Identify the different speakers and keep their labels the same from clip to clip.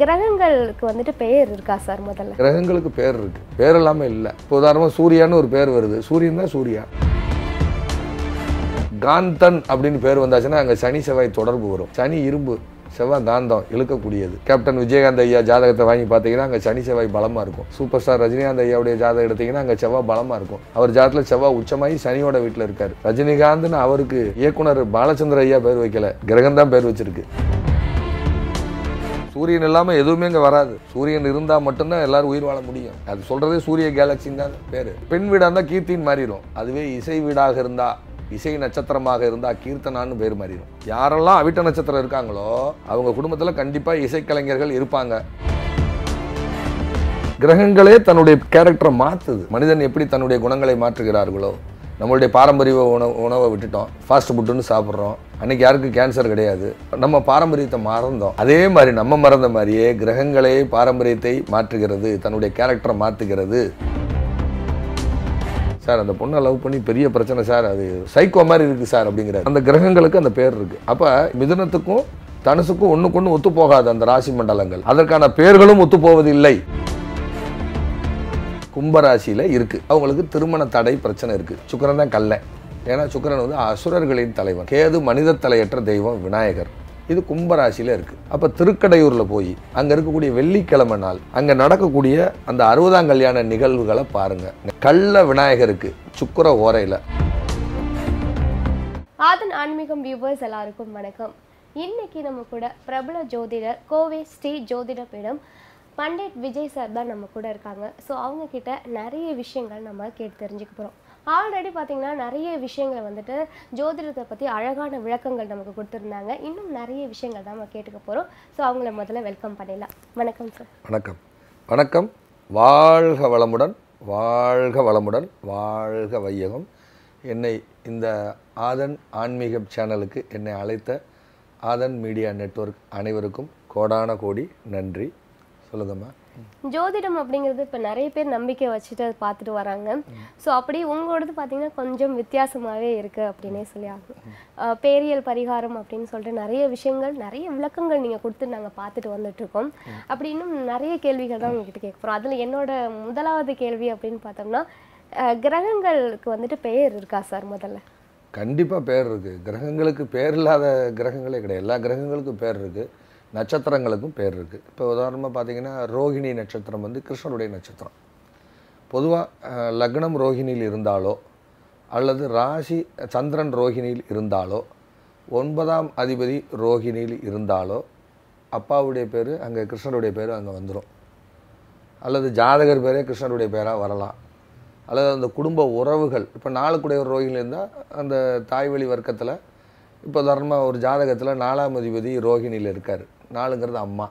Speaker 1: கிரகங்களுக்கு வந்துட்டு பெயர் இருக்கா சார் முதல்ல
Speaker 2: கிரகங்களுக்கு பேர் இருக்கு பேர் இல்லாமல் இல்லை இப்போ உதாரணமாக சூர்யான்னு ஒரு பேர் வருது சூரியன் தான் சூர்யா காந்தன் அப்படின்னு பேர் வந்தாச்சுன்னா அங்கே சனி செவ்வாய் தொடர்பு வரும் சனி இரும்பு செவ்வாய் காந்தம் இழுக்கக்கூடியது கேப்டன் விஜயகாந்த் ஐயா ஜாதகத்தை வாங்கி பார்த்தீங்கன்னா அங்கே சனி செவ்வாய் பலமாக இருக்கும் சூப்பர் ஸ்டார் ரஜினிகாந்த் ஐயாவுடைய ஜாதகம் எடுத்தீங்கன்னா அங்கே செவ்வாய் பலமாக இருக்கும் அவர் ஜாதத்தில் செவ்வாய் உச்சமாகி சனியோட வீட்டில் இருக்கார் ரஜினிகாந்த்னு அவருக்கு இயக்குனர் பாலச்சந்திர ஐயா பேர் வைக்கல கிரகம் தான் பேர் வச்சிருக்கு சூரியன் இல்லாமல் எதுவுமே இங்கே வராது சூரியன் இருந்தால் மட்டும்தான் எல்லாரும் உயிர் வாழ முடியும் அது சொல்கிறதே சூரிய கேலக்சின் தான் பேர் பெண் வீடாக இருந்தால் கீர்த்தின்னு மாறிடும் அதுவே இசை வீடாக இருந்தால் இசை நட்சத்திரமாக இருந்தால் கீர்த்தனான்னு பேர் மாறிடும் யாரெல்லாம் அவிட்ட நட்சத்திரம் இருக்காங்களோ அவங்க குடும்பத்தில் கண்டிப்பாக இசைக்கலைஞர்கள் இருப்பாங்க கிரகங்களே தன்னுடைய கேரக்டரை மாற்றுது மனிதன் எப்படி தன்னுடைய குணங்களை மாற்றுகிறார்களோ நம்மளுடைய பாரம்பரிய உணவு உணவை விட்டுட்டோம் ஃபாஸ்ட் ஃபுட்டுன்னு சாப்பிட்றோம் அன்றைக்கி யாருக்கும் கேன்சர் கிடையாது நம்ம பாரம்பரியத்தை மறந்தோம் அதே மாதிரி நம்ம மறந்த மாதிரியே கிரகங்களே பாரம்பரியத்தை மாற்றுகிறது தன்னுடைய கேரக்டரை மாற்றுகிறது சார் அந்த பொண்ணை லவ் பண்ணி பெரிய பிரச்சனை சார் அது சைக்கோ மாதிரி இருக்குது சார் அப்படிங்கிறார் அந்த கிரகங்களுக்கு அந்த பேர் இருக்குது அப்போ மிதுனத்துக்கும் தனுசுக்கும் ஒன்றுக்கு ஒன்று ஒத்து போகாது அந்த ராசி மண்டலங்கள் அதற்கான பேர்களும் ஒத்து போவதில்லை கும்பராசியில் இருக்குது அவங்களுக்கு திருமண தடை பிரச்சனை இருக்குது சுக்கரன் தான் கல்லை ஏன்னா சுக்கரன் வந்து அசுரர்களின் தலைவன் கேது மனித தலையற்ற தெய்வம் விநாயகர் இது கும்பராசியில் இருக்குது அப்போ திருக்கடையூரில் போய் அங்கே இருக்கக்கூடிய வெள்ளிக்கிழமை நாள் அங்கே நடக்கக்கூடிய அந்த அறுபதாம் கல்யாண நிகழ்வுகளை பாருங்கள் கள்ள விநாயகருக்கு சுக்கர ஓரையில்
Speaker 1: ஆதன் ஆன்மீகம் வியூவர்ஸ் எல்லாருக்கும் வணக்கம் இன்னைக்கு நம்ம கூட பிரபல ஜோதிடர் கோவை ஸ்ரீ ஜோதிட பீடம் பண்டிட் விஜய் சார் தான் நம்ம கூட இருக்காங்க ஸோ அவங்கக்கிட்ட நிறைய விஷயங்கள் நம்ம கேட்டு தெரிஞ்சுக்க போகிறோம் ஆல்ரெடி பார்த்திங்கன்னா நிறைய விஷயங்களை வந்துட்டு ஜோதிடத்தை பற்றி அழகான விளக்கங்கள் நமக்கு கொடுத்துருந்தாங்க இன்னும் நிறைய விஷயங்கள் தான் நம்ம கேட்டுக்க போகிறோம் ஸோ அவங்கள முதல்ல வெல்கம் பண்ணிடலாம் வணக்கம் சார்
Speaker 2: வணக்கம் வணக்கம் வாழ்க வளமுடன் வாழ்க வளமுடன் வாழ்க வையகம் என்னை இந்த ஆதன் ஆன்மீக சேனலுக்கு என்னை அழைத்த ஆதன் மீடியா நெட்ஒர்க் அனைவருக்கும் கோடான கோடி நன்றி சொல்லுங்கம்மா
Speaker 1: ஜோதிடம் அப்படிங்கிறது இப்போ நிறைய பேர் நம்பிக்கை வச்சுட்டு அதை பார்த்துட்டு வராங்க ஸோ அப்படி உங்களோடது பார்த்தீங்கன்னா கொஞ்சம் வித்தியாசமாகவே இருக்குது அப்படின்னே சொல்லி ஆகும் பேரியல் பரிகாரம் அப்படின்னு சொல்லிட்டு நிறைய விஷயங்கள் நிறைய விளக்கங்கள் நீங்கள் கொடுத்து நாங்கள் பார்த்துட்டு வந்துட்ருக்கோம் அப்படி இன்னும் நிறைய கேள்விகள் தான் உங்ககிட்ட கேட்க போகிறோம் அதில் என்னோட முதலாவது கேள்வி அப்படின்னு பார்த்தோம்னா கிரகங்களுக்கு வந்துட்டு பெயர் இருக்கா சார் முதல்ல
Speaker 2: கண்டிப்பாக பேர் இருக்குது கிரகங்களுக்கு பேர் இல்லாத கிரகங்களே கிடையாது எல்லா கிரகங்களுக்கும் பேர் இருக்குது நட்சத்திரங்களுக்கும் பேர் இருக்குது இப்போ உதாரணமாக பார்த்திங்கன்னா ரோஹிணி நட்சத்திரம் வந்து கிருஷ்ணனுடைய நட்சத்திரம் பொதுவாக லக்னம் ரோஹிணியில் இருந்தாலோ அல்லது ராசி சந்திரன் ரோஹிணியில் இருந்தாலோ ஒன்பதாம் அதிபதி ரோஹிணியில் இருந்தாலோ அப்பாவுடைய பேர் அங்கே கிருஷ்ணனுடைய பேர் அங்கே வந்துடும் அல்லது ஜாதகர் பேரே கிருஷ்ணனுடைய பேராக வரலாம் அல்லது அந்த குடும்ப உறவுகள் இப்போ நாளுக்குடைய ரோஹிணி இருந்தால் அந்த தாய்வழி வர்க்கத்தில் இப்போ உதாரணமாக ஒரு ஜாதகத்தில் நாலாம் அதிபதி ரோஹிணியில் இருக்கார் நாலுங்கிறது அம்மா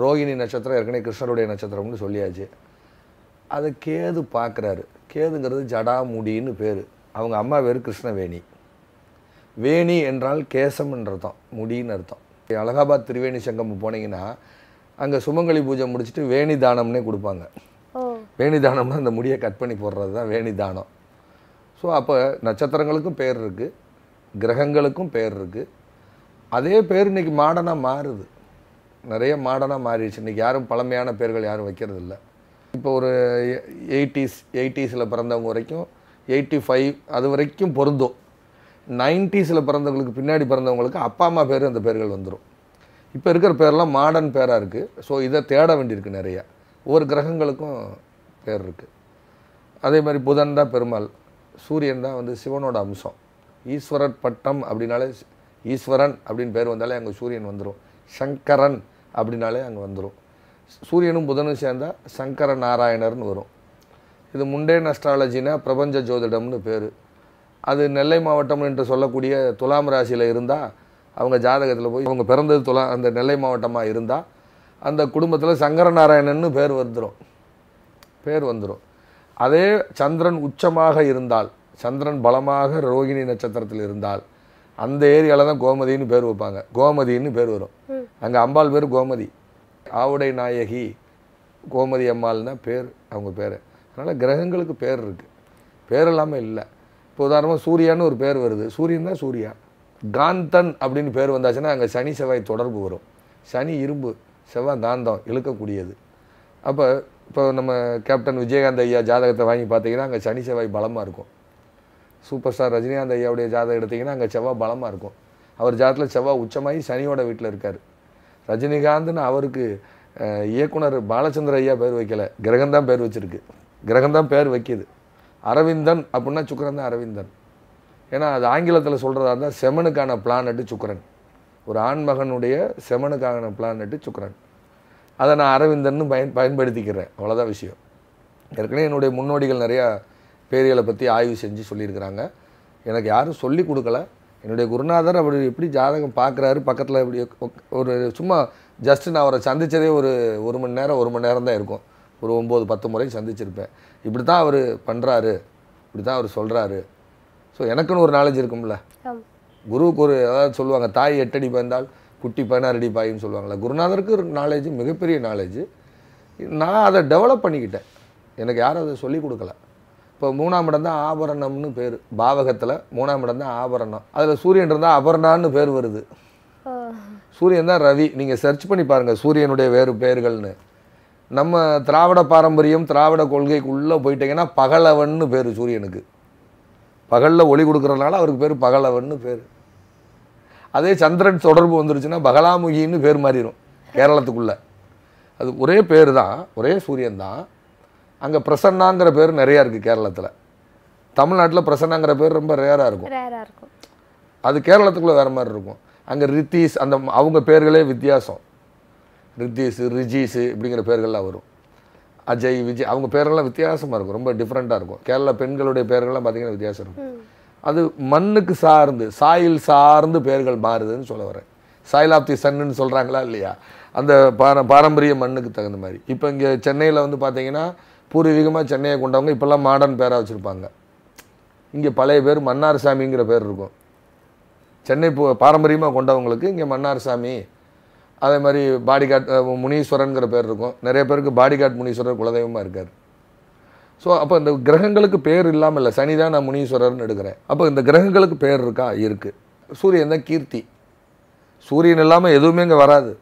Speaker 2: ரோகிணி நட்சத்திரம் ஏற்கனவே கிருஷ்ணருடைய நட்சத்திரம்னு சொல்லியாச்சு அதை கேது பார்க்குறாரு கேதுங்கிறது ஜடாமுடின்னு பேர் அவங்க அம்மா பேர் கிருஷ்ணவேணி வேணி என்றால் கேசம்ன்ற அர்த்தம் முடின்னு அர்த்தம் அலகாபாத் திரிவேணி சங்கம் போனீங்கன்னா அங்கே சுமங்கலி பூஜை முடிச்சுட்டு வேணி தானம்னே கொடுப்பாங்க வேணி தானம்னா அந்த முடியை கட் பண்ணி போடுறது தான் வேணி தானம் ஸோ அப்போ நட்சத்திரங்களுக்கும் பேர் இருக்குது கிரகங்களுக்கும் பேர் இருக்குது அதே பேர் இன்றைக்கி மாடனாக மாறுது நிறைய மாடனாக மாறிடுச்சு இன்றைக்கி யாரும் பழமையான பேர்கள் யாரும் வைக்கிறது இல்லை இப்போ ஒரு எயிட்டிஸ் எயிட்டிஸில் பிறந்தவங்க வரைக்கும் எயிட்டி ஃபைவ் அது வரைக்கும் பொருந்தும் நைன்ட்டீஸில் பிறந்தவங்களுக்கு பின்னாடி பிறந்தவங்களுக்கு அப்பா அம்மா பேர் அந்த பேர்கள் வந்துடும் இப்போ இருக்கிற பேரெலாம் மாடர்ன் பேராக இருக்குது ஸோ இதை தேட வேண்டியிருக்கு நிறையா ஒவ்வொரு கிரகங்களுக்கும் பேர் இருக்குது அதே மாதிரி புதன் தான் பெருமாள் சூரியன் தான் வந்து சிவனோட அம்சம் ஈஸ்வரர் பட்டம் அப்படின்னாலே ஈஸ்வரன் அப்படின்னு பேர் வந்தாலே அங்கே சூரியன் வந்துடும் சங்கரன் அப்படின்னாலே அங்கே வந்துடும் சூரியனும் புதனும் சேர்ந்தால் சங்கர நாராயணர்னு வரும் இது முண்டேன் அஸ்ட்ராலஜினா பிரபஞ்ச ஜோதிடம்னு பேர் அது நெல்லை மாவட்டம் என்று சொல்லக்கூடிய துலாம் ராசியில் இருந்தால் அவங்க ஜாதகத்தில் போய் அவங்க பிறந்தது துலா அந்த நெல்லை மாவட்டமாக இருந்தால் அந்த குடும்பத்தில் சங்கரநாராயணன்னு பேர் வந்துடும் பேர் வந்துடும் அதே சந்திரன் உச்சமாக இருந்தால் சந்திரன் பலமாக ரோகிணி நட்சத்திரத்தில் இருந்தால் அந்த ஏரியாவில் தான் கோமதின்னு பேர் வைப்பாங்க கோமதின்னு பேர் வரும் அங்கே அம்பாள் பேர் கோமதி ஆவுடை நாயகி கோமதி அம்மாள்னா பேர் அவங்க பேர் அதனால் கிரகங்களுக்கு பேர் இருக்குது பேர் இல்லாமல் இல்லை இப்போ உதாரணமாக சூர்யான்னு ஒரு பேர் வருது சூரியன் தான் சூர்யா காந்தன் அப்படின்னு பேர் வந்தாச்சுன்னா அங்கே சனி செவ்வாய் தொடர்பு வரும் சனி இரும்பு செவ்வாய் காந்தம் இழுக்கக்கூடியது அப்போ இப்போ நம்ம கேப்டன் விஜயகாந்த் ஐயா ஜாதகத்தை வாங்கி பார்த்தீங்கன்னா அங்கே சனி செவ்வாய் பலமாக இருக்கும் சூப்பர் ஸ்டார் ரஜினிகாந்த் ஐயாவுடைய ஜாதகம் எடுத்திங்கன்னா அங்கே செவ்வாய் பலமாக இருக்கும் அவர் ஜாதத்தில் செவ்வாய் உச்சமாகி சனியோட வீட்டில் இருக்கார் ரஜினிகாந்த்னு அவருக்கு இயக்குனர் பாலச்சந்திர ஐயா பேர் வைக்கலை கிரகம் தான் பேர் வச்சுருக்கு கிரகம் தான் பேர் வைக்கிது அரவிந்தன் அப்படின்னா சுக்கரன் தான் அரவிந்தன் ஏன்னா அது ஆங்கிலத்தில் சொல்கிறதா இருந்தால் செமனுக்கான பிளானட்டு சுக்கரன் ஒரு ஆண்மகனுடைய செமனுக்கான பிளானட்டு சுக்கரன் அதை நான் அரவிந்தன் பயன் பயன்படுத்திக்கிறேன் அவ்வளோதான் விஷயம் ஏற்கனவே என்னுடைய முன்னோடிகள் நிறையா பேரியலை பற்றி ஆய்வு செஞ்சு சொல்லியிருக்கிறாங்க எனக்கு யாரும் சொல்லி கொடுக்கல என்னுடைய குருநாதர் அவர் எப்படி ஜாதகம் பார்க்குறாரு பக்கத்தில் எப்படி ஒரு சும்மா ஜஸ்ட் நான் அவரை சந்தித்ததே ஒரு ஒரு மணி நேரம் ஒரு மணி நேரம் தான் இருக்கும் ஒரு ஒம்பது பத்து முறை சந்திச்சிருப்பேன் இப்படி தான் அவர் பண்ணுறாரு இப்படி தான் அவர் சொல்கிறாரு ஸோ எனக்குன்னு ஒரு நாலேஜ் இருக்கும்ல குருவுக்கு ஒரு அதாவது சொல்லுவாங்க தாய் எட்டடி பாய்ந்தால் குட்டி பதினாறு அடி பாயின்னு சொல்லுவாங்களே குருநாதருக்கு ஒரு நாலேஜ் மிகப்பெரிய நாலேஜ் நான் அதை டெவலப் பண்ணிக்கிட்டேன் எனக்கு யாரும் அதை சொல்லிக் கொடுக்கல இப்போ மூணாம் இடம் தான் ஆபரணம்னு பேர் பாவகத்தில் மூணாம் இடம் தான் ஆபரணம் அதில் சூரியன் இருந்தால் அபர்ணான்னு பேர் வருது சூரியன் தான் ரவி நீங்கள் சர்ச் பண்ணி பாருங்கள் சூரியனுடைய வேறு பெயர்கள்னு நம்ம திராவிட பாரம்பரியம் திராவிட கொள்கைக்குள்ளே போயிட்டீங்கன்னா பகலவன்னு பேர் சூரியனுக்கு பகலில் ஒளி கொடுக்குறதுனால அவருக்கு பேர் பகலவன்னு பேர் அதே சந்திரன் தொடர்பு வந்துருச்சுன்னா பகலாமுகின்னு பேர் மாறிடும் கேரளத்துக்குள்ளே அது ஒரே பேர் தான் ஒரே சூரியன் தான் அங்கே பிரசன்னாங்கிற பேர் நிறையா இருக்குது கேரளத்தில் தமிழ்நாட்டில் பிரசன்னாங்கிற பேர் ரொம்ப ரேராக
Speaker 1: இருக்கும்
Speaker 2: அது கேரளத்துக்குள்ளே வேறு மாதிரி இருக்கும் அங்கே ரித்தீஸ் அந்த அவங்க பேர்களே வித்தியாசம் ரித்தீஸு ரிஜீஸு இப்படிங்கிற பேர்கள்லாம் வரும் அஜய் விஜய் அவங்க பேர்கள்லாம் வித்தியாசமாக இருக்கும் ரொம்ப டிஃப்ரெண்ட்டாக இருக்கும் கேரளா பெண்களுடைய பேர்கள்லாம் பார்த்திங்கன்னா வித்தியாசம் இருக்கும் அது மண்ணுக்கு சார்ந்து சாயில் சார்ந்து பேர்கள் மாறுதுன்னு சொல்ல வரேன் சாயில் ஆஃப் தி சன்னுன்னு சொல்கிறாங்களா இல்லையா அந்த பாரம்பரிய மண்ணுக்கு தகுந்த மாதிரி இப்போ இங்கே சென்னையில் வந்து பார்த்தீங்கன்னா பூர்வீகமாக சென்னையை கொண்டவங்க இப்போல்லாம் மாடர்ன் பேராக வச்சுருப்பாங்க இங்கே பழைய பேர் மன்னார் சாமிங்கிற பேர் இருக்கும் சென்னை பாரம்பரியமாக கொண்டவங்களுக்கு இங்கே மன்னார் சாமி அதே மாதிரி பாடிகாட் முனீஸ்வரனுங்கிற பேர் இருக்கும் நிறைய பேருக்கு பாடிகாட் முனீஸ்வரர் குலதெய்வமாக இருக்கார் ஸோ அப்போ இந்த கிரகங்களுக்கு பேர் இல்லாமல் இல்லை சனி தான் நான் முனீஸ்வரர்னு எடுக்கிறேன் அப்போ இந்த கிரகங்களுக்கு பேர் இருக்கா இருக்குது சூரியன் தான் கீர்த்தி சூரியன் இல்லாமல் எதுவுமே இங்கே வராது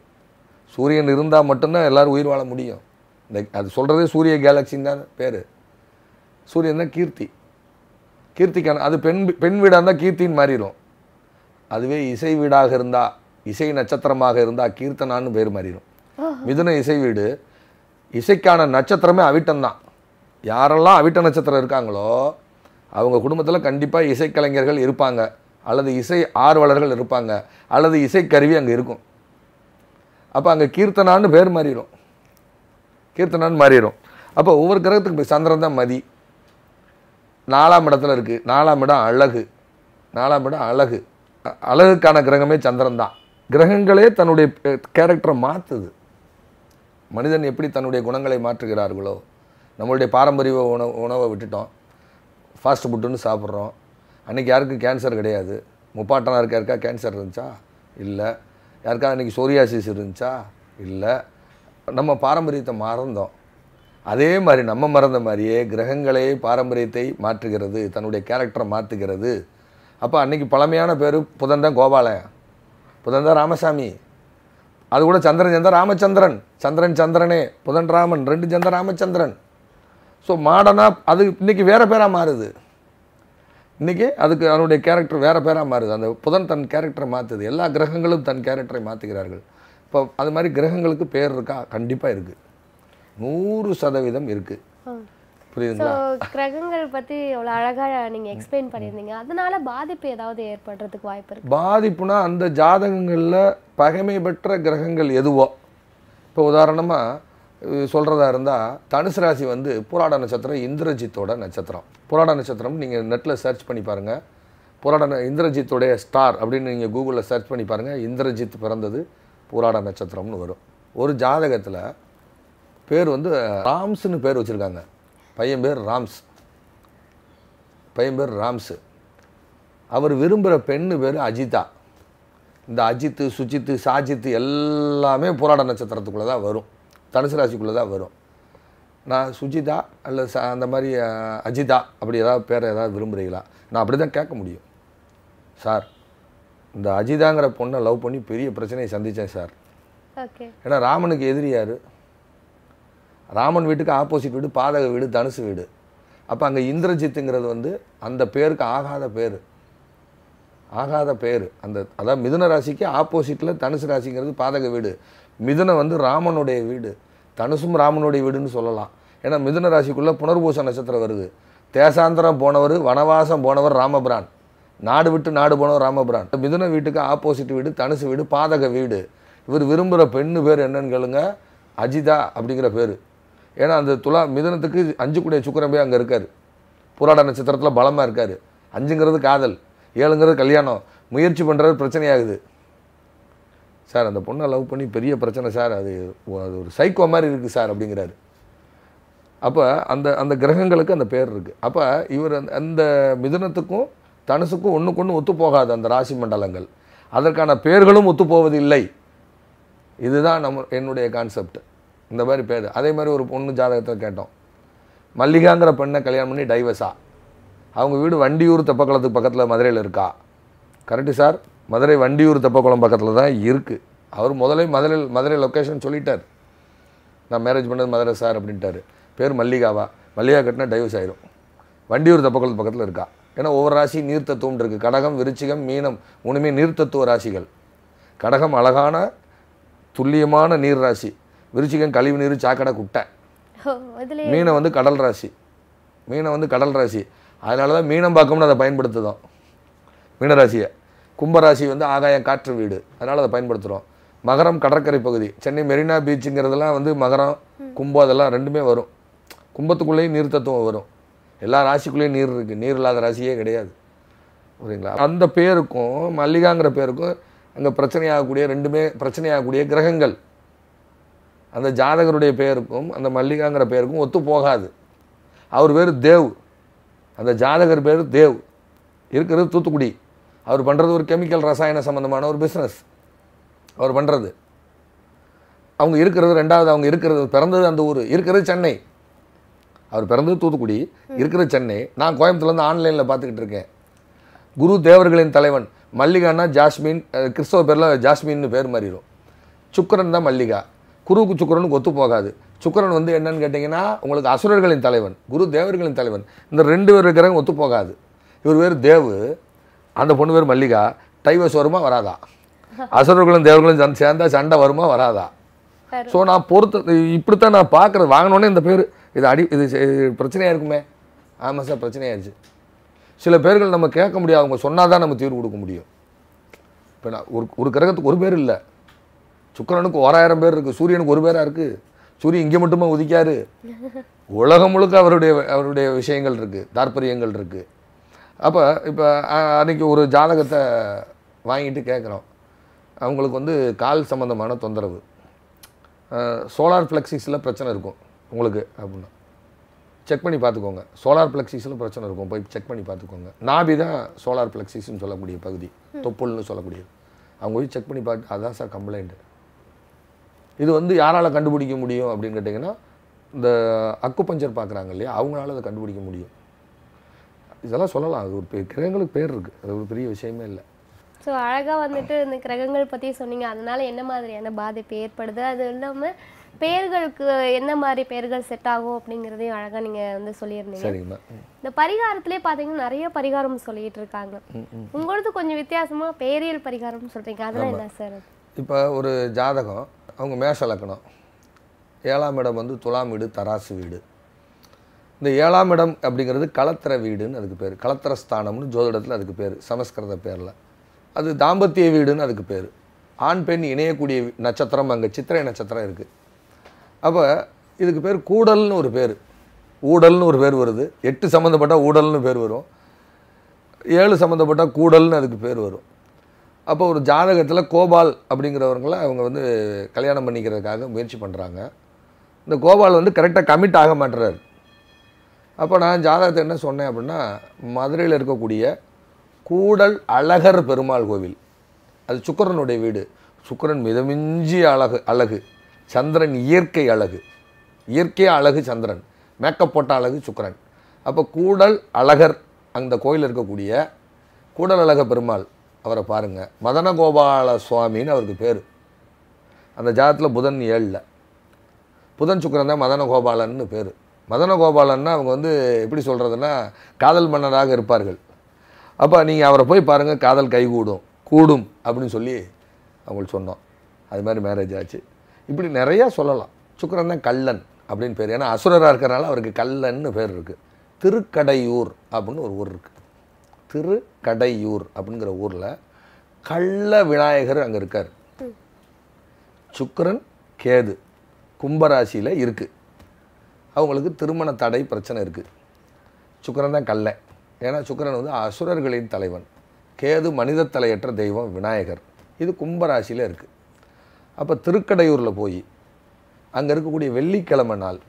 Speaker 2: சூரியன் இருந்தால் மட்டும்தான் எல்லோரும் உயிர் வாழ முடியும் இந்த அது சொல்கிறதே சூரிய கேலக்சின் தான் பேர் சூரியன் தான் கீர்த்தி கீர்த்திக்கான அது பெண் பெண் வீடாக இருந்தால் கீர்த்தின்னு மாறிடும் அதுவே இசை வீடாக இருந்தால் இசை நட்சத்திரமாக இருந்தால் கீர்த்தனான்னு பேர் மாறிடும் மிதுன இசை வீடு இசைக்கான நட்சத்திரமே அவிட்டம்தான் யாரெல்லாம் அவிட்ட நட்சத்திரம் இருக்காங்களோ அவங்க குடும்பத்தில் கண்டிப்பாக இசைக்கலைஞர்கள் இருப்பாங்க அல்லது இசை ஆர்வலர்கள் இருப்பாங்க அல்லது இசைக்கருவி அங்கே இருக்கும் அப்போ அங்கே கீர்த்தனான்னு பேர் மாறிடும் கீர்த்தனான்னு மாறிடும் அப்போ ஒவ்வொரு கிரகத்துக்கு போய் சந்திரன் தான் மதி நாலாம் இடத்துல இருக்குது நாலாம் இடம் அழகு நாலாம் இடம் அழகு அழகுக்கான கிரகமே சந்திரன் தான் கிரகங்களே தன்னுடைய கேரக்டரை மாற்றுது மனிதன் எப்படி தன்னுடைய குணங்களை மாற்றுகிறார்களோ நம்மளுடைய பாரம்பரிய உணவு உணவை விட்டுட்டோம் ஃபாஸ்ட் ஃபுட்டுன்னு சாப்பிட்றோம் அன்றைக்கி யாருக்கும் கேன்சர் கிடையாது முப்பாட்டனாக இருக்க யாருக்கா கேன்சர் இருந்துச்சா இல்லை யாருக்கா அன்றைக்கி சோரியாசிஸ் இருந்துச்சா இல்லை நம்ம பாரம்பரியத்தை மறந்தோம் அதே மாதிரி நம்ம மறந்த மாதிரியே கிரகங்களே பாரம்பரியத்தை மாற்றுகிறது தன்னுடைய கேரக்டரை மாற்றுகிறது அப்போ அன்றைக்கி பழமையான பேர் புதன் தான் கோபாலன் புதன் தான் ராமசாமி அது கூட சந்திரன் சந்திரன் ராமச்சந்திரன் சந்திரன் சந்திரனே புதன் ராமன் ரெண்டு சந்திரன் ராமச்சந்திரன் ஸோ மாடனாக அது இன்றைக்கி வேறு பேராக மாறுது இன்றைக்கி அதுக்கு அதனுடைய கேரக்டர் வேறு பேராக மாறுது அந்த புதன் தன் கேரக்டரை மாற்றுது எல்லா கிரகங்களும் தன் கேரக்டரை மாற்றுகிறார்கள் இப்போ அது மாதிரி கிரகங்களுக்கு பேர் இருக்கா கண்டிப்பாக இருக்குது நூறு சதவீதம் இருக்குது புரியுதுங்களா
Speaker 1: கிரகங்கள் பற்றி அவ்வளோ அழகாக நீங்கள் எக்ஸ்பிளைன் பண்ணியிருந்தீங்க அதனால பாதிப்பு ஏதாவது ஏற்படுறதுக்கு வாய்ப்பு இருக்குது
Speaker 2: பாதிப்புனா அந்த ஜாதகங்களில் பகைமை பெற்ற கிரகங்கள் எதுவோ இப்போ உதாரணமாக சொல்கிறதா இருந்தால் தனுசு ராசி வந்து புராட நட்சத்திரம் இந்திரஜித்தோட நட்சத்திரம் புராட நட்சத்திரம் நீங்கள் நெட்டில் சர்ச் பண்ணி பாருங்கள் போராட இந்திரஜித்துடைய ஸ்டார் அப்படின்னு நீங்கள் கூகுளில் சர்ச் பண்ணி பாருங்கள் இந்திரஜித் பிறந்தது பூராட நட்சத்திரம்னு வரும் ஒரு ஜாதகத்தில் பேர் வந்து ராம்ஸ்னு பேர் வச்சுருக்காங்க பையன் பேர் ராம்ஸ் பையன் பேர் ராம்ஸு அவர் விரும்புகிற பெண்ணு பேர் அஜிதா இந்த அஜித்து சுஜித்து சாஜித்து எல்லாமே போராட நட்சத்திரத்துக்குள்ளே தான் வரும் தனுசு ராசிக்குள்ளே தான் வரும் நான் சுஜிதா இல்லை ச அந்த மாதிரி அஜிதா அப்படி ஏதாவது பேரை ஏதாவது விரும்புகிறீங்களா நான் அப்படி தான் கேட்க முடியும் சார் இந்த அஜிதாங்கிற பொண்ணை லவ் பண்ணி பெரிய பிரச்சனையை சந்தித்தேன் சார் ஏன்னா ராமனுக்கு எதிரி யார் ராமன் வீட்டுக்கு ஆப்போசிட் வீடு பாதக வீடு தனுசு வீடு அப்போ அங்கே இந்திரஜித்துங்கிறது வந்து அந்த பேருக்கு ஆகாத பேர் ஆகாத பேர் அந்த அதாவது மிதுன ராசிக்கு ஆப்போசிட்டில் தனுசு ராசிங்கிறது பாதக வீடு மிதுனை வந்து ராமனுடைய வீடு தனுசும் ராமனுடைய வீடுன்னு சொல்லலாம் ஏன்னா மிதுன ராசிக்குள்ளே புனர்பூச நட்சத்திரம் வருது தேசாந்திரம் போனவர் வனவாசம் போனவர் ராமபிரான் நாடு விட்டு நாடு போனோம் ராமபுரான் மிதுன வீட்டுக்கு ஆப்போசிட் வீடு தனுசு வீடு பாதக வீடு இவர் விரும்புகிற பெண்ணு பேர் என்னன்னு கேளுங்க அஜிதா அப்படிங்கிற பேர் ஏன்னா அந்த துலா மிதனத்துக்கு அஞ்சு கூடிய சுக்கரம் போய் அங்கே இருக்கார் புராட நட்சத்திரத்தில் பலமாக இருக்கார் அஞ்சுங்கிறது காதல் ஏழுங்கிறது கல்யாணம் முயற்சி பண்ணுறது பிரச்சனையாகுது சார் அந்த பொண்ணை லவ் பண்ணி பெரிய பிரச்சனை சார் அது அது ஒரு சைக்கோ மாதிரி இருக்குது சார் அப்படிங்கிறாரு அப்போ அந்த அந்த கிரகங்களுக்கு அந்த பேர் இருக்குது அப்போ இவர் அந்த மிதனத்துக்கும் தனுசுக்கும் ஒன்றுக்கொன்று ஒத்துப்போகாது அந்த ராசி மண்டலங்கள் அதற்கான பேர்களும் ஒத்துப்போவதில்லை இதுதான் நம்ம என்னுடைய கான்செப்ட் இந்த மாதிரி பேர் அதே மாதிரி ஒரு பொண்ணு ஜாதகத்தை கேட்டோம் மல்லிகாங்கிற பெண்ணை கல்யாணம் பண்ணி டைவர்ஸா அவங்க வீடு வண்டியூர் தெப்பக்குளத்துக்கு பக்கத்தில் மதுரையில் இருக்கா கரெக்டு சார் மதுரை வண்டியூர் தெப்பக்குளம் பக்கத்தில் தான் இருக்குது அவர் முதலே மதுரையில் மதுரை லொக்கேஷன் சொல்லிட்டார் நான் மேரேஜ் பண்ணது மதுரை சார் அப்படின்ட்டார் பேர் மல்லிகாவா மல்லிகா கட்டினா டைவர்ஸ் ஆயிரும் வண்டியூர் தெப்பக்குளத்து பக்கத்தில் இருக்கா ஏன்னா ஒவ்வொரு ராசி நீர்த்தத்துவம் இருக்குது கடகம் விருச்சிகம் மீனம் மூணுமே நீர்த்தத்துவ ராசிகள் கடகம் அழகான துல்லியமான நீர் ராசி விருச்சிகம் கழிவு நீர் சாக்கடை குட்டை மீனை வந்து கடல் ராசி மீனை வந்து கடல் ராசி அதனால தான் மீனம் பார்க்கணும்னு அதை பயன்படுத்துதோம் மீனராசியை கும்பராசி வந்து ஆகாயம் காற்று வீடு அதனால் அதை பயன்படுத்துகிறோம் மகரம் கடற்கரை பகுதி சென்னை மெரினா பீச்சுங்கிறதெல்லாம் வந்து மகரம் கும்பம் அதெல்லாம் ரெண்டுமே வரும் கும்பத்துக்குள்ளேயும் நீர்த்தத்துவம் வரும் எல்லா ராசிக்குள்ளேயும் நீர் இருக்குது நீர் இல்லாத ராசியே கிடையாது புரியுங்களா அந்த பேருக்கும் மல்லிகாங்கிற பேருக்கும் அங்கே பிரச்சனையாகக்கூடிய ரெண்டுமே பிரச்சனையாகக்கூடிய கிரகங்கள் அந்த ஜாதகருடைய பேருக்கும் அந்த மல்லிகாங்கிற பேருக்கும் ஒத்து போகாது அவர் பேர் தேவ் அந்த ஜாதகர் பேர் தேவ் இருக்கிறது தூத்துக்குடி அவர் பண்ணுறது ஒரு கெமிக்கல் ரசாயன சம்மந்தமான ஒரு பிஸ்னஸ் அவர் பண்ணுறது அவங்க இருக்கிறது ரெண்டாவது அவங்க இருக்கிறது பிறந்தது அந்த ஊர் இருக்கிறது சென்னை அவர் பிறந்தது தூத்துக்குடி இருக்கிற சென்னை நான் கோயம்புத்தூர்லேருந்து ஆன்லைனில் பார்த்துக்கிட்டு இருக்கேன் குரு தேவர்களின் தலைவன் மல்லிகான்னா ஜாஸ்மின் கிறிஸ்தவ பேரில் ஜாஸ்மின்னு பேர் மாறிடும் சுக்கரன் தான் மல்லிகா குருவுக்கு சுக்கரனுக்கு ஒத்து போகாது சுக்கரன் வந்து என்னன்னு கேட்டிங்கன்னா உங்களுக்கு அசுரர்களின் தலைவன் குரு தேவர்களின் தலைவன் இந்த ரெண்டு பேர் இருக்கிறவங்க ஒத்து போகாது இவர் பேர் தேவு அந்த பொண்ணு பேர் மல்லிகா டைவர்ஸ் வருமா வராதா அசுரர்களும் தேவர்களும் சேர்ந்தா சண்டை வருமா வராதா ஸோ நான் பொறுத்து இப்படித்தான் நான் பார்க்குறது வாங்கினோடனே இந்த பேர் இது அடி இது பிரச்சனையாக இருக்குமே ஆமாம் சார் பிரச்சனையாச்சு சில பேர்கள் நம்ம கேட்க முடியாது அவங்க சொன்னால் தான் நம்ம தீர்வு கொடுக்க முடியும் இப்போ நான் ஒரு ஒரு கிரகத்துக்கு ஒரு பேர் இல்லை சுக்கரனுக்கு ஓராயிரம் பேர் இருக்குது சூரியனுக்கு ஒரு பேராக இருக்குது சூரியன் இங்கே மட்டுமே உதிக்காரு உலகம் முழுக்க அவருடைய அவருடைய விஷயங்கள் இருக்குது தாற்பயங்கள் இருக்குது அப்போ இப்போ அன்றைக்கி ஒரு ஜாதகத்தை வாங்கிட்டு கேட்குறோம் அவங்களுக்கு வந்து கால் சம்மந்தமான தொந்தரவு சோலார் ஃப்ளெக்ஸிஸில் பிரச்சனை இருக்கும் உங்களுக்கு அப்படின்னா செக் பண்ணி பார்த்துக்கோங்க சோலார் பிளக்ஸிஸில் பிரச்சனை இருக்கும் போய் செக் பண்ணி பார்த்துக்கோங்க நாபி தான் சோலார் பிளக்ஸிஸ்னு சொல்லக்கூடிய பகுதி தொப்புள்னு சொல்லக்கூடியது அவங்க போய் செக் பண்ணி பார்த்து அதான் சார் கம்ப்ளைண்ட் இது வந்து யாரால் கண்டுபிடிக்க முடியும் அப்படின்னு கேட்டிங்கன்னா இந்த அக்கு பஞ்சர் பார்க்குறாங்க இல்லையா அவங்களால அதை கண்டுபிடிக்க முடியும் இதெல்லாம் சொல்லலாம் அது ஒரு பெரிய கிரகங்களுக்கு பேர் இருக்குது அது ஒரு பெரிய விஷயமே இல்லை
Speaker 1: ஸோ அழகாக வந்துட்டு இந்த கிரகங்கள் பற்றி சொன்னீங்க அதனால் என்ன மாதிரியான பாதிப்பு ஏற்படுது அது இல்லாமல் பெயர்களுக்கு என்ன மாதிரி பெயர்கள் செட் ஆகும் அப்படிங்கிறதையும் அழகாக நீங்கள் வந்து சொல்லியிருந்தீங்க இந்த பரிகாரத்திலே பார்த்தீங்கன்னா நிறைய பரிகாரம் சொல்லிட்டு இருக்காங்க உங்களுக்கு கொஞ்சம் வித்தியாசமாக பேரியல் பரிகாரம்னு சொல்றீங்க அதெல்லாம் என்ன சார்
Speaker 2: இப்போ ஒரு ஜாதகம் அவங்க மேஷ லக்கணம் ஏழாம் இடம் வந்து துலாம் வீடு தராசு வீடு இந்த ஏழாம் இடம் அப்படிங்கிறது களத்திர வீடுன்னு அதுக்கு பேர் களத்திரஸ்தானம்னு ஸ்தானம்னு ஜோதிடத்தில் அதுக்கு பேர் சமஸ்கிருத பேரில் அது தாம்பத்திய வீடுன்னு அதுக்கு பேர் ஆண் பெண் இணையக்கூடிய நட்சத்திரம் அங்கே சித்திரை நட்சத்திரம் இருக்குது அப்போ இதுக்கு பேர் கூடல்னு ஒரு பேர் ஊடல்னு ஒரு பேர் வருது எட்டு சம்மந்தப்பட்டால் ஊடல்னு பேர் வரும் ஏழு சம்மந்தப்பட்டால் கூடல்னு அதுக்கு பேர் வரும் அப்போ ஒரு ஜாதகத்தில் கோபால் அப்படிங்கிறவங்கள அவங்க வந்து கல்யாணம் பண்ணிக்கிறதுக்காக முயற்சி பண்ணுறாங்க இந்த கோபால் வந்து கரெக்டாக கமிட் ஆக மாட்டுறாரு அப்போ நான் ஜாதகத்தை என்ன சொன்னேன் அப்படின்னா மதுரையில் இருக்கக்கூடிய கூடல் அழகர் பெருமாள் கோவில் அது சுக்கரனுடைய வீடு சுக்கரன் மிதமிஞ்சி அழகு அழகு சந்திரன் இயற்கை அழகு இயற்கையாக அழகு சந்திரன் மேக்கப் போட்ட அழகு சுக்கரன் அப்போ கூடல் அழகர் அந்த கோயில் இருக்கக்கூடிய கூடல் அழக பெருமாள் அவரை பாருங்கள் மதனகோபால சுவாமின்னு அவருக்கு பேர் அந்த ஜாதத்தில் புதன் ஏழில் புதன் சுக்கரன் தான் மதனகோபாலன்னு பேர் மதனகோபாலன்னா அவங்க வந்து எப்படி சொல்கிறதுன்னா காதல் மன்னராக இருப்பார்கள் அப்போ நீங்கள் அவரை போய் பாருங்கள் காதல் கைகூடும் கூடும் அப்படின்னு சொல்லி அவங்களுக்கு சொன்னோம் அது மாதிரி மேரேஜ் ஆச்சு இப்படி நிறையா சொல்லலாம் சுக்கரன் தான் கல்லன் அப்படின்னு பேர் ஏன்னா அசுரராக இருக்கிறனால அவருக்கு கல்லன்னு பேர் இருக்குது திருக்கடையூர் அப்படின்னு ஒரு ஊர் இருக்குது திருக்கடையூர் அப்படிங்கிற ஊரில் கள்ள விநாயகர் அங்கே இருக்கார் சுக்கரன் கேது கும்பராசியில் இருக்குது அவங்களுக்கு திருமண தடை பிரச்சனை இருக்குது சுக்கரன் தான் கல்லை ஏன்னா சுக்கரன் வந்து அசுரர்களின் தலைவன் கேது மனித தலையற்ற தெய்வம் விநாயகர் இது கும்பராசியில் இருக்குது அப்போ திருக்கடையூரில் போய் அங்கே இருக்கக்கூடிய வெள்ளிக்கிழமை நாள்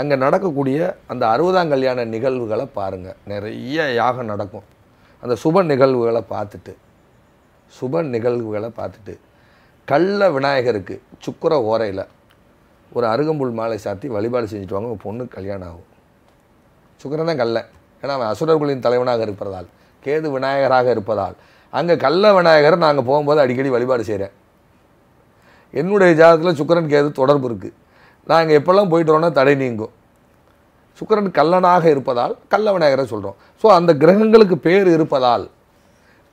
Speaker 2: அங்கே நடக்கக்கூடிய அந்த அறுபதாம் கல்யாண நிகழ்வுகளை பாருங்கள் நிறைய யாகம் நடக்கும் அந்த சுப நிகழ்வுகளை பார்த்துட்டு சுப நிகழ்வுகளை பார்த்துட்டு கள்ள விநாயகருக்கு சுக்கர ஓரையில் ஒரு அருகம்புல் மாலை சாத்தி வழிபாடு செஞ்சுட்டு வாங்க பொண்ணு கல்யாணம் ஆகும் சுக்கரந்தான் தான் ஏன்னா அவன் அசுரர்களின் தலைவனாக இருப்பதால் கேது விநாயகராக இருப்பதால் அங்கே கள்ள விநாயகரை நாங்கள் போகும்போது அடிக்கடி வழிபாடு செய்கிறேன் என்னுடைய ஜாதகத்தில் சுக்கரன் கேது தொடர்பு இருக்குது நாங்கள் எப்போல்லாம் போயிட்டு வரோன்னா தடை நீங்கும் சுக்கரன் கல்லனாக இருப்பதால் கல்ல விநாயகரை சொல்கிறோம் ஸோ அந்த கிரகங்களுக்கு பேர் இருப்பதால்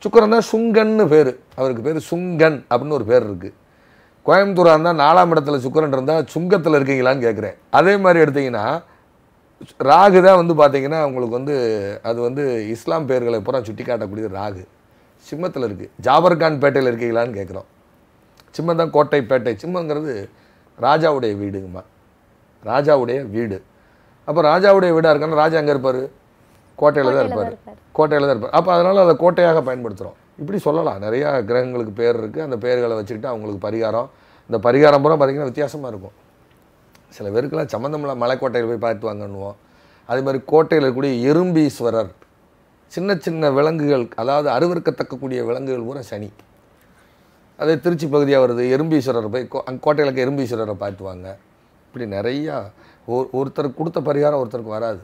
Speaker 2: சுக்கரன்னா சுங்கன்னு பேர் அவருக்கு பேர் சுங்கன் அப்படின்னு ஒரு பேர் இருக்குது கோயம்புத்தூராக இருந்தால் நாலாம் இடத்துல சுக்கரன் இருந்தால் சுங்கத்தில் இருக்கீங்களான்னு கேட்குறேன் அதே மாதிரி எடுத்திங்கன்னா ராகு தான் வந்து பார்த்திங்கன்னா உங்களுக்கு வந்து அது வந்து இஸ்லாம் பேர்களை பூரா சுட்டி காட்டக்கூடிய ராகு சிம்மத்தில் இருக்குது ஜாபர்கான் பேட்டையில் இருக்கீங்களான்னு கேட்குறோம் சிம்மந்தான் கோட்டை பேட்டை சிம்மங்கிறது ராஜாவுடைய வீடுங்கம்மா ராஜாவுடைய வீடு அப்போ ராஜாவுடைய வீடாக இருக்கான்னு ராஜா அங்கே இருப்பார் கோட்டையில் தான் இருப்பார் கோட்டையில் தான் இருப்பார் அப்போ அதனால் அதை கோட்டையாக பயன்படுத்துகிறோம் இப்படி சொல்லலாம் நிறையா கிரகங்களுக்கு பேர் இருக்குது அந்த பேர்களை வச்சுக்கிட்டு அவங்களுக்கு பரிகாரம் இந்த பரிகாரம் பூரா பார்த்திங்கன்னா வித்தியாசமாக இருக்கும் சில பேருக்குலாம் சம்மந்தமில்ல மலைக்கோட்டையில் போய் பார்த்து வாங்கணுவோம் அதே மாதிரி கோட்டையில் இருக்கக்கூடிய எறும்பீஸ்வரர் சின்ன சின்ன விலங்குகள் அதாவது அருவறுக்கத்தக்கக்கூடிய விலங்குகள் பூரா சனி அதே திருச்சி பகுதியாக வருது எறும்பீஸ்வரர் போய் அங்கே கோட்டையில் இருக்க எறும்பீஸ்வரரை பார்த்துவாங்க இப்படி நிறையா ஒரு ஒருத்தருக்கு கொடுத்த பரிகாரம் ஒருத்தருக்கு வராது